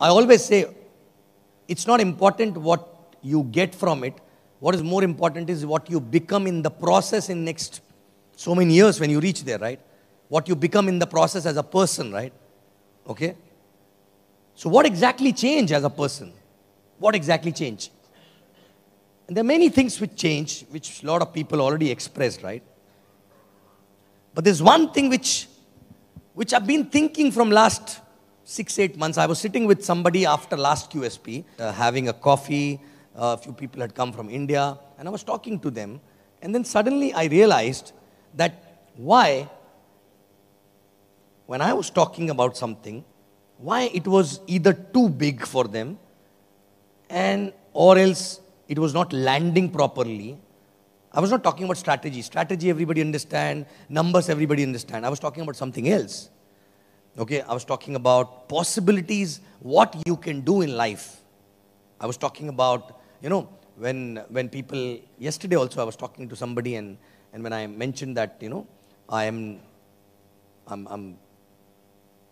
I always say it's not important what you get from it. What is more important is what you become in the process in next so many years when you reach there, right? What you become in the process as a person, right? Okay? So what exactly change as a person? What exactly change? And there are many things which change, which a lot of people already expressed, right? But there's one thing which, which I've been thinking from last six, eight months, I was sitting with somebody after last QSP, uh, having a coffee. A few people had come from India, and I was talking to them. And then suddenly I realized that why, when I was talking about something, why it was either too big for them and or else it was not landing properly i was not talking about strategy strategy everybody understand numbers everybody understand i was talking about something else Okay, I was talking about possibilities, what you can do in life. I was talking about, you know, when, when people, yesterday also I was talking to somebody and, and when I mentioned that, you know, I am, I'm, I'm,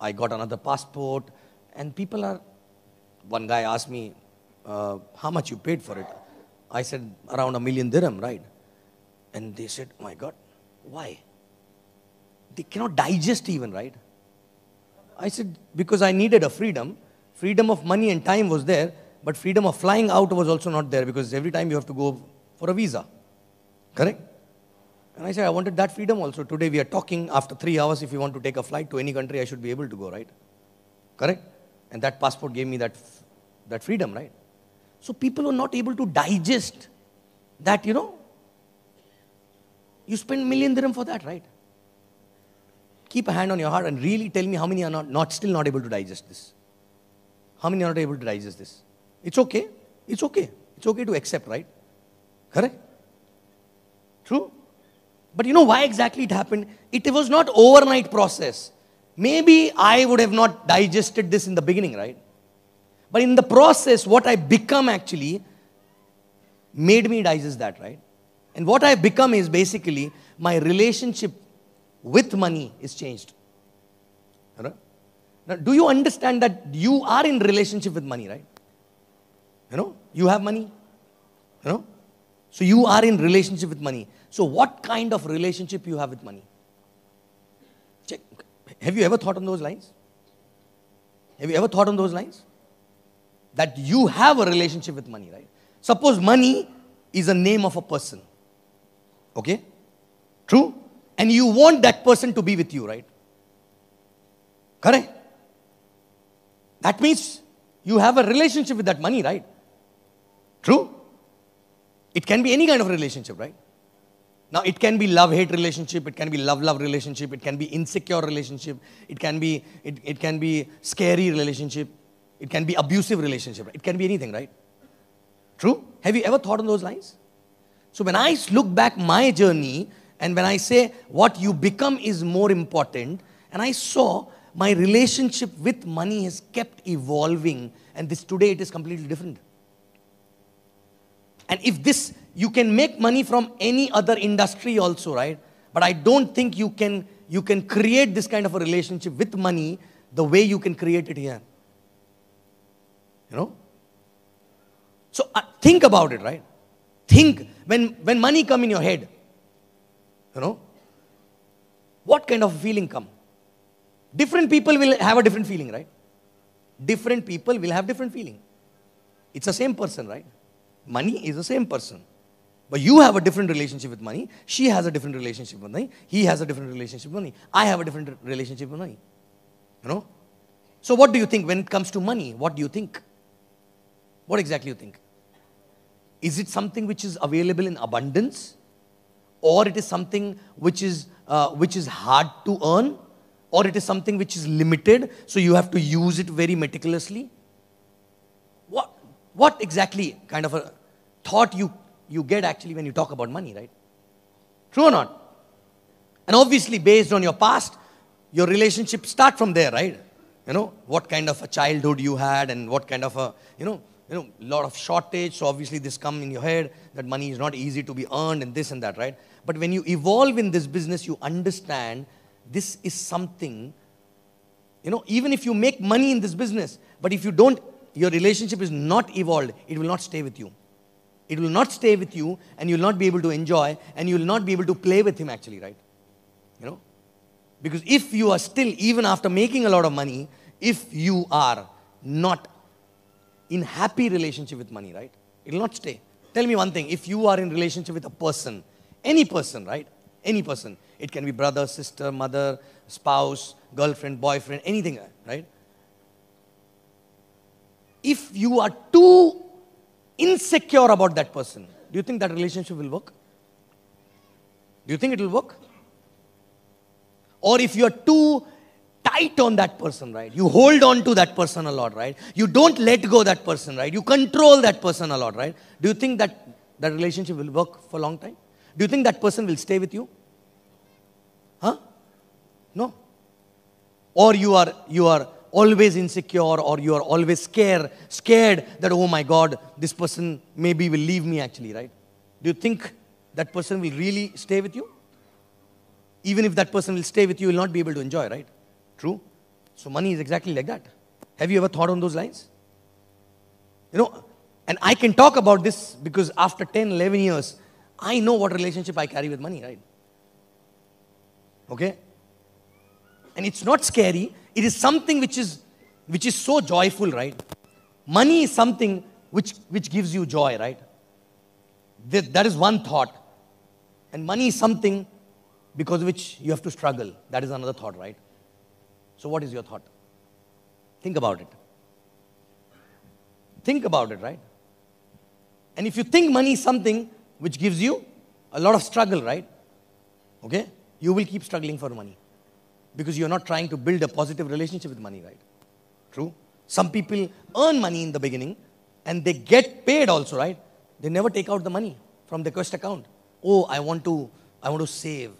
I got another passport and people are, one guy asked me, uh, how much you paid for it? I said, around a million dirham, right? And they said, oh my God, why? They cannot digest even, right? I said, because I needed a freedom. Freedom of money and time was there, but freedom of flying out was also not there because every time you have to go for a visa. Correct? And I said, I wanted that freedom also. Today we are talking after three hours. If you want to take a flight to any country, I should be able to go, right? Correct? And that passport gave me that, that freedom, right? So people were not able to digest that, you know. You spend million dirham for that, right? keep a hand on your heart and really tell me how many are not, not still not able to digest this. How many are not able to digest this? It's okay. It's okay. It's okay to accept, right? Correct? True? But you know why exactly it happened? It was not overnight process. Maybe I would have not digested this in the beginning, right? But in the process, what I become actually made me digest that, right? And what I've become is basically my relationship with money is changed. Now, do you understand that you are in relationship with money, right? You know, you have money. You know, so you are in relationship with money. So what kind of relationship you have with money? Check. Have you ever thought on those lines? Have you ever thought on those lines? That you have a relationship with money, right? Suppose money is a name of a person. Okay? True? and you want that person to be with you, right? Correct? That means you have a relationship with that money, right? True? It can be any kind of relationship, right? Now, it can be love-hate relationship, it can be love-love relationship, it can be insecure relationship, it can be, it, it can be scary relationship, it can be abusive relationship, it can be anything, right? True? Have you ever thought on those lines? So when I look back my journey, and when I say what you become is more important, and I saw my relationship with money has kept evolving, and this today it is completely different. And if this, you can make money from any other industry also, right? But I don't think you can, you can create this kind of a relationship with money the way you can create it here. You know? So uh, think about it, right? Think when, when money come in your head, you know what kind of feeling come different people will have a different feeling right different people will have different feeling it's the same person right money is the same person but you have a different relationship with money she has a different relationship with money he has a different relationship with money i have a different relationship with money you know so what do you think when it comes to money what do you think what exactly you think is it something which is available in abundance or it is something which is, uh, which is hard to earn, or it is something which is limited, so you have to use it very meticulously? What, what exactly kind of a thought you, you get actually when you talk about money, right? True or not? And obviously, based on your past, your relationships start from there, right? You know, what kind of a childhood you had and what kind of a, you know, you know, lot of shortage. So obviously this come in your head that money is not easy to be earned and this and that, right? But when you evolve in this business, you understand this is something, you know, even if you make money in this business, but if you don't, your relationship is not evolved, it will not stay with you. It will not stay with you and you will not be able to enjoy and you will not be able to play with him actually, right? You know? Because if you are still, even after making a lot of money, if you are not in happy relationship with money, right? It will not stay. Tell me one thing. If you are in relationship with a person, any person, right? Any person. It can be brother, sister, mother, spouse, girlfriend, boyfriend, anything, right? If you are too insecure about that person, do you think that relationship will work? Do you think it will work? Or if you are too tight on that person, right? You hold on to that person a lot, right? You don't let go that person, right? You control that person a lot, right? Do you think that that relationship will work for a long time? Do you think that person will stay with you? Huh? No. Or you are you are always insecure or you are always scared scared that oh my god this person maybe will leave me actually, right? Do you think that person will really stay with you? Even if that person will stay with you, you will not be able to enjoy, right? True? So money is exactly like that. Have you ever thought on those lines? You know, and I can talk about this because after 10, 11 years, I know what relationship I carry with money, right? Okay? And it's not scary. It is something which is, which is so joyful, right? Money is something which, which gives you joy, right? That, that is one thought. And money is something because which you have to struggle. That is another thought, right? So, what is your thought? Think about it. Think about it, right? And if you think money is something which gives you a lot of struggle, right? Okay? You will keep struggling for money because you're not trying to build a positive relationship with money, right? True? Some people earn money in the beginning and they get paid also, right? They never take out the money from the quest account. Oh, I want to, I want to save.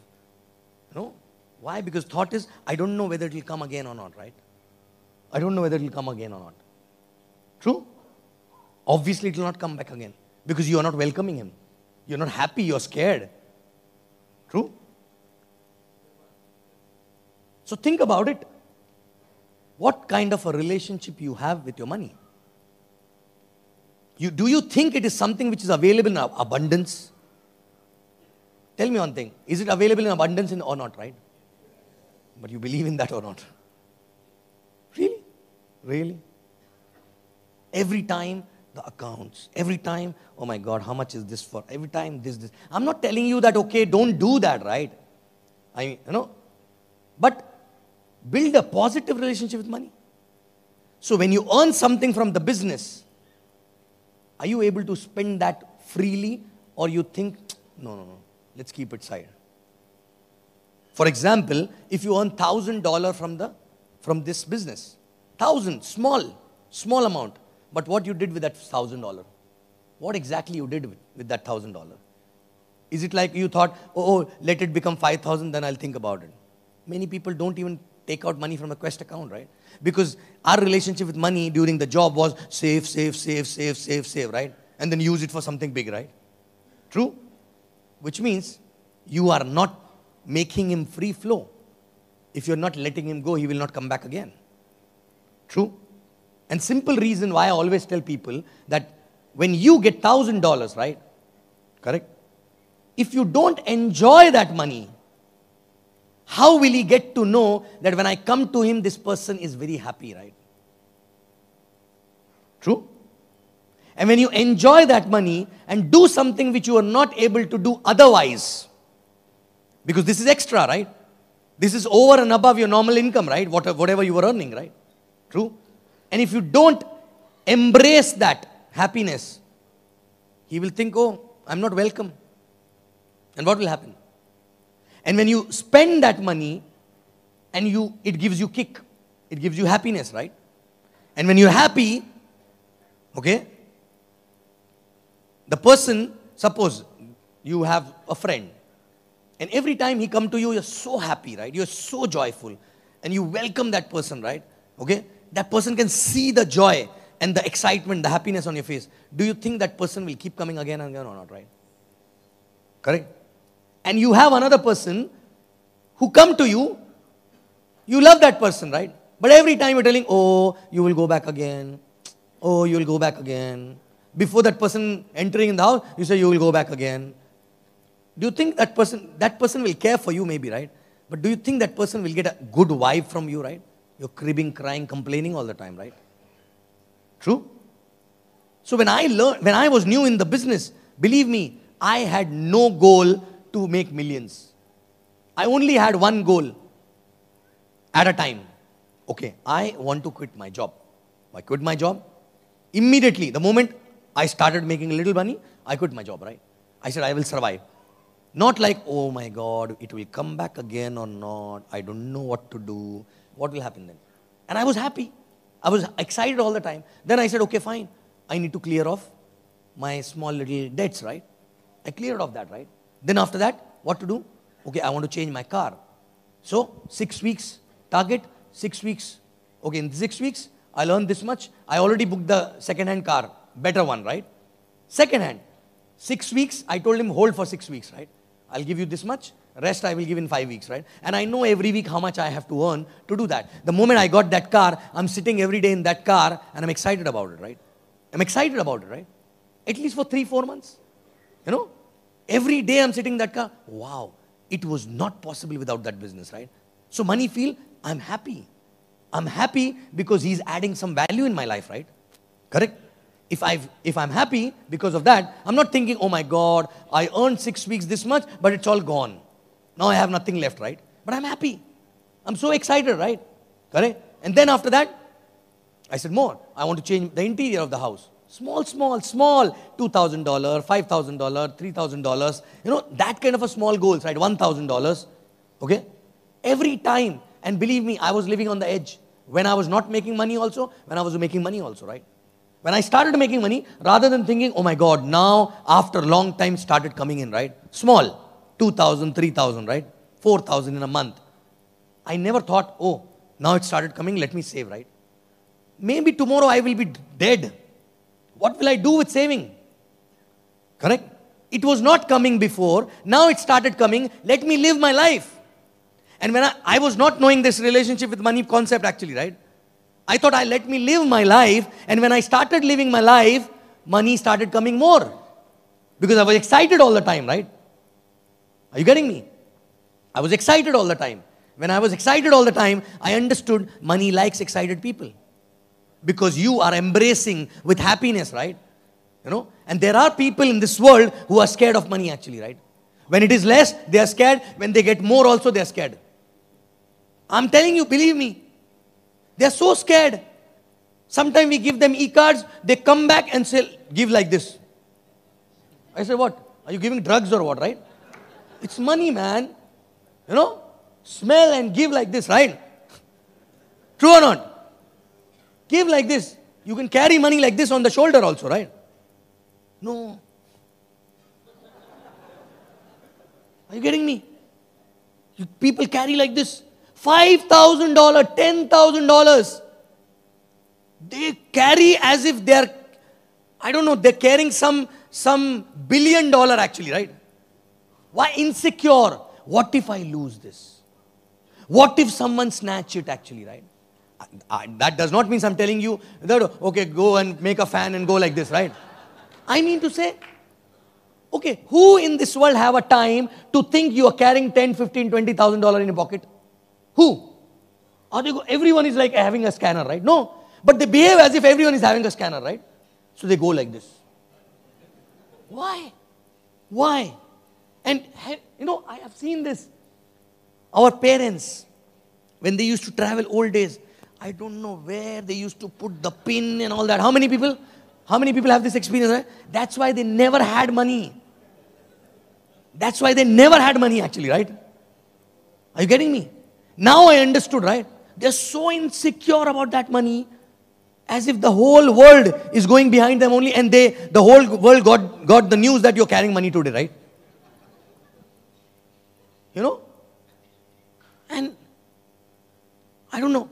You know, why? Because thought is, I don't know whether it will come again or not, right? I don't know whether it will come again or not. True? Obviously, it will not come back again because you are not welcoming him. You're not happy, you're scared. True? So think about it. What kind of a relationship you have with your money? You, do you think it is something which is available in abundance? Tell me one thing. Is it available in abundance in, or not, right? But you believe in that or not? Really? Really? Every time the accounts, every time, oh my God, how much is this for? Every time this, this. I'm not telling you that, okay, don't do that, right? I mean, you know, but build a positive relationship with money. So when you earn something from the business, are you able to spend that freely or you think, no, no, no, let's keep it side. For example, if you earn $1,000 from, the, from this business, 1000 small, small amount, but what you did with that $1,000, what exactly you did with, with that $1,000? Is it like you thought, oh, oh let it become 5,000, then I'll think about it? Many people don't even take out money from a Quest account, right? Because our relationship with money during the job was save, save, save, save, save, save, right? And then use it for something big, right? True? Which means you are not making him free flow. If you're not letting him go, he will not come back again. True? And simple reason why I always tell people that when you get $1,000, right? Correct? If you don't enjoy that money, how will he get to know that when I come to him, this person is very happy, right? True? And when you enjoy that money and do something which you are not able to do otherwise, because this is extra, right? This is over and above your normal income, right? Whatever you were earning, right? True? And if you don't embrace that happiness, he will think, oh, I'm not welcome. And what will happen? And when you spend that money and you it gives you kick, it gives you happiness, right? And when you're happy, okay, the person, suppose you have a friend and every time he come to you, you're so happy, right? You're so joyful. And you welcome that person, right? Okay? That person can see the joy and the excitement, the happiness on your face. Do you think that person will keep coming again and again or not, right? Correct? And you have another person who come to you, you love that person, right? But every time you're telling, oh, you will go back again. Oh, you will go back again. Before that person entering in the house, you say, you will go back again. Do you think that person, that person will care for you maybe, right? But do you think that person will get a good wife from you, right? You're cribbing, crying, complaining all the time, right? True? So when I learned, when I was new in the business, believe me, I had no goal to make millions. I only had one goal at a time. Okay, I want to quit my job. I quit my job. Immediately, the moment I started making a little money, I quit my job, right? I said, I will survive. Not like, oh my God, it will come back again or not. I don't know what to do. What will happen then? And I was happy. I was excited all the time. Then I said, okay, fine. I need to clear off my small little debts, right? I cleared off that, right? Then after that, what to do? Okay, I want to change my car. So, six weeks, target, six weeks. Okay, in six weeks, i learned this much. I already booked the second-hand car, better one, right? Second-hand. Six weeks, I told him, hold for six weeks, right? I'll give you this much, rest I will give in five weeks, right? And I know every week how much I have to earn to do that. The moment I got that car, I'm sitting every day in that car and I'm excited about it, right? I'm excited about it, right? At least for three, four months. You know? Every day I'm sitting in that car. Wow, it was not possible without that business, right? So money feel, I'm happy. I'm happy because he's adding some value in my life, right? Correct? if, i if I'm happy because of that, I'm not thinking, oh my God, I earned six weeks this much, but it's all gone. Now I have nothing left, right? But I'm happy. I'm so excited, right? Correct? And then after that, I said, more. I want to change the interior of the house. Small, small, small, $2,000, $5,000, $3,000. You know, that kind of a small goals, right? $1,000. Okay? Every time. And believe me, I was living on the edge. When I was not making money also, when I was making money also, right? When I started making money, rather than thinking, oh my God, now after a long time started coming in, right? Small, 2,000, 3,000, right? 4,000 in a month. I never thought, oh, now it started coming, let me save, right? Maybe tomorrow I will be dead. What will I do with saving? Correct? It was not coming before, now it started coming, let me live my life. And when I, I was not knowing this relationship with money concept actually, right? I thought I let me live my life. And when I started living my life, money started coming more. Because I was excited all the time, right? Are you getting me? I was excited all the time. When I was excited all the time, I understood money likes excited people. Because you are embracing with happiness, right? You know? And there are people in this world who are scared of money actually, right? When it is less, they are scared. When they get more, also they are scared. I'm telling you, believe me. They're so scared. Sometimes we give them e-cards, they come back and say, give like this. I say, what? Are you giving drugs or what, right? It's money, man. You know? Smell and give like this, right? True or not? Give like this. You can carry money like this on the shoulder also, right? No. Are you getting me? You, people carry like this. $5,000, $10,000. They carry as if they're, I don't know, they're carrying some, some billion dollar actually, right? Why insecure? What if I lose this? What if someone snatch it actually, right? I, I, that does not mean I'm telling you that, okay, go and make a fan and go like this, right? I mean to say, okay, who in this world have a time to think you are carrying 10, 15, $20,000 in your pocket? Who? they go, everyone is like having a scanner, right? No. But they behave as if everyone is having a scanner, right? So they go like this. Why? Why? And you know, I have seen this. Our parents, when they used to travel old days, I don't know where they used to put the pin and all that. How many people? How many people have this experience? Right? That's why they never had money. That's why they never had money, actually, right? Are you getting me? Now I understood, right? They're so insecure about that money as if the whole world is going behind them only and they the whole world got got the news that you're carrying money today right you know and i don't know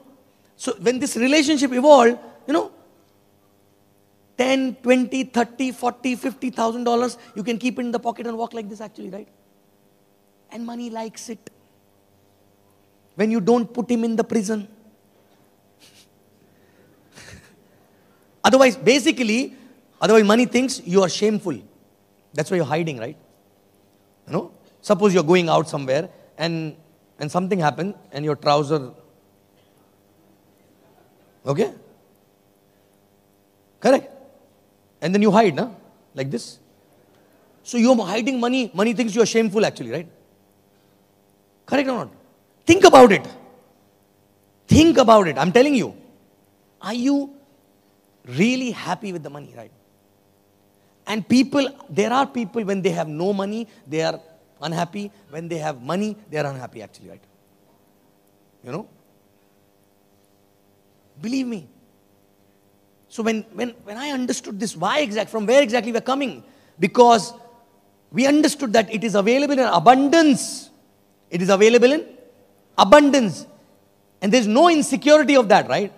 so when this relationship evolved you know 10 20 30 40 50 thousand dollars you can keep it in the pocket and walk like this actually right and money likes it when you don't put him in the prison? otherwise, basically, otherwise money thinks you are shameful. That's why you're hiding, right? You know? Suppose you're going out somewhere and and something happened and your trouser okay correct and then you hide na like this so you're hiding money money thinks you're shameful actually right correct or not Think about it. Think about it. I'm telling you. Are you really happy with the money, right? And people, there are people when they have no money, they are unhappy. When they have money, they are unhappy, actually, right? You know? Believe me. So when, when, when I understood this, why exactly, from where exactly we're coming? Because we understood that it is available in abundance. It is available in abundance. And there's no insecurity of that, right?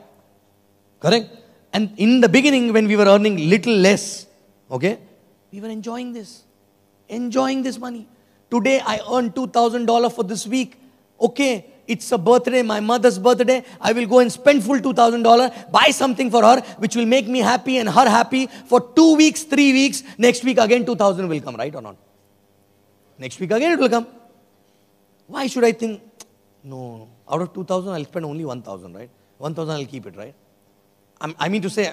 Correct? And in the beginning, when we were earning little less, okay, we were enjoying this, enjoying this money. Today, I earned $2,000 for this week. Okay, it's a birthday, my mother's birthday. I will go and spend full $2,000, buy something for her, which will make me happy and her happy for two weeks, three weeks. Next week, again, 2000 will come, right or not? Next week, again, it will come. Why should I think no, out of 2,000, I'll spend only 1,000, right? 1,000, I'll keep it, right? I'm, i mean to say,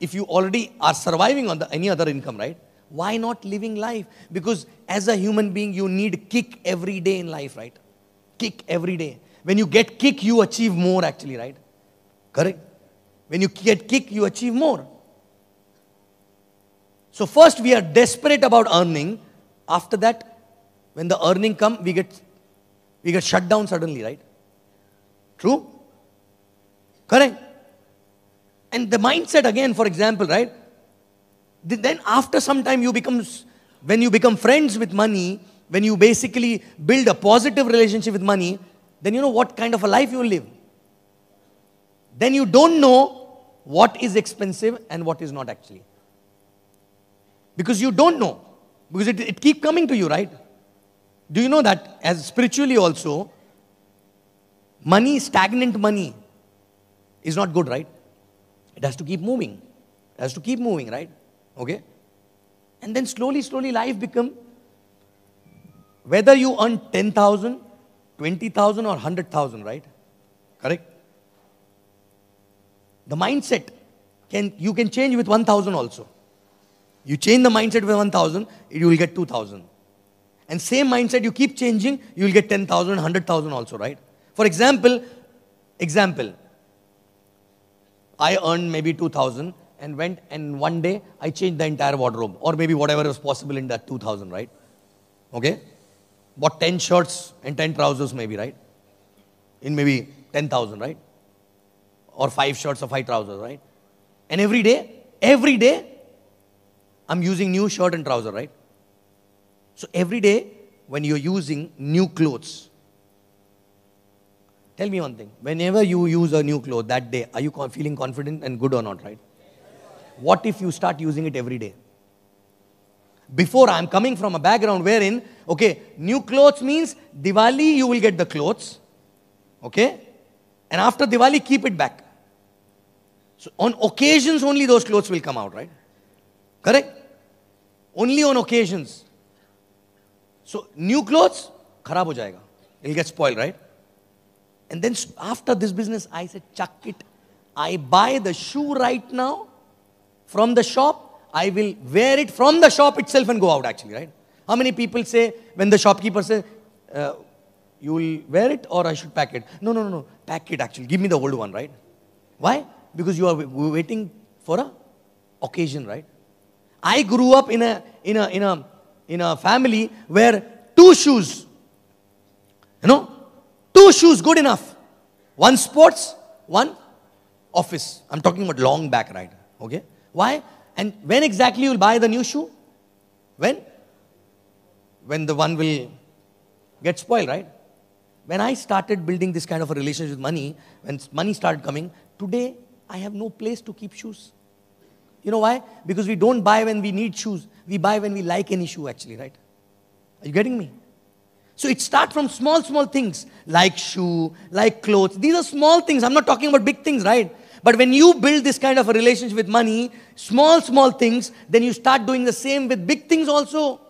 if you already are surviving on the, any other income, right? Why not living life? Because as a human being, you need kick every day in life, right? Kick every day. When you get kick, you achieve more, actually, right? Correct? When you get kick, you achieve more. So first we are desperate about earning. After that, when the earning come, we get we get shut down suddenly, right? True? Correct? And the mindset again, for example, right? Then after some time you become, when you become friends with money, when you basically build a positive relationship with money, then you know what kind of a life you will live. Then you don't know what is expensive and what is not actually. Because you don't know. Because it, it keep coming to you, right? Do you know that as spiritually also, money, stagnant money, is not good, right? It has to keep moving. It has to keep moving, right? Okay? And then slowly, slowly life become whether you earn 10,000, 20,000 or 100,000, right? Correct? The mindset can you can change with 1,000 also. You change the mindset with 1,000, you will get 2,000. And same mindset, you keep changing, you will get 10,000, 100,000 also, right? For example, example, I earned maybe 2,000 and went and one day I changed the entire wardrobe or maybe whatever was possible in that 2,000, right? Okay? Bought 10 shirts and 10 trousers maybe, right? In maybe 10,000, right? Or 5 shirts or 5 trousers, right? And every day, every day, I'm using new shirt and trouser, right? So every day when you're using new clothes, tell me one thing. Whenever you use a new cloth that day, are you feeling confident and good or not, right? What if you start using it every day? Before, I'm coming from a background wherein, okay, new clothes means Diwali, you will get the clothes, okay? And after Diwali, keep it back. So on occasions only those clothes will come out, right? Correct? Only on occasions. So new clothes, खराब It'll get spoiled, right? And then after this business, I said, chuck it. I buy the shoe right now from the shop. I will wear it from the shop itself and go out actually, right? How many people say, when the shopkeeper says, uh, you will wear it or I should pack it? No, no, no, no. Pack it actually. Give me the old one, right? Why? Because you are waiting for a occasion, right? I grew up in a, in a, in a in a family where two shoes, you know, two shoes good enough. One sports, one office. I'm talking about long back rider. Okay? Why? And when exactly you'll buy the new shoe? When? When the one will get spoiled, right? When I started building this kind of a relationship with money, when money started coming, today I have no place to keep shoes. You know why? Because we don't buy when we need shoes. We buy when we like any shoe, actually, right? Are you getting me? So it starts from small, small things like shoe, like clothes. These are small things. I'm not talking about big things, right? But when you build this kind of a relationship with money, small, small things, then you start doing the same with big things also.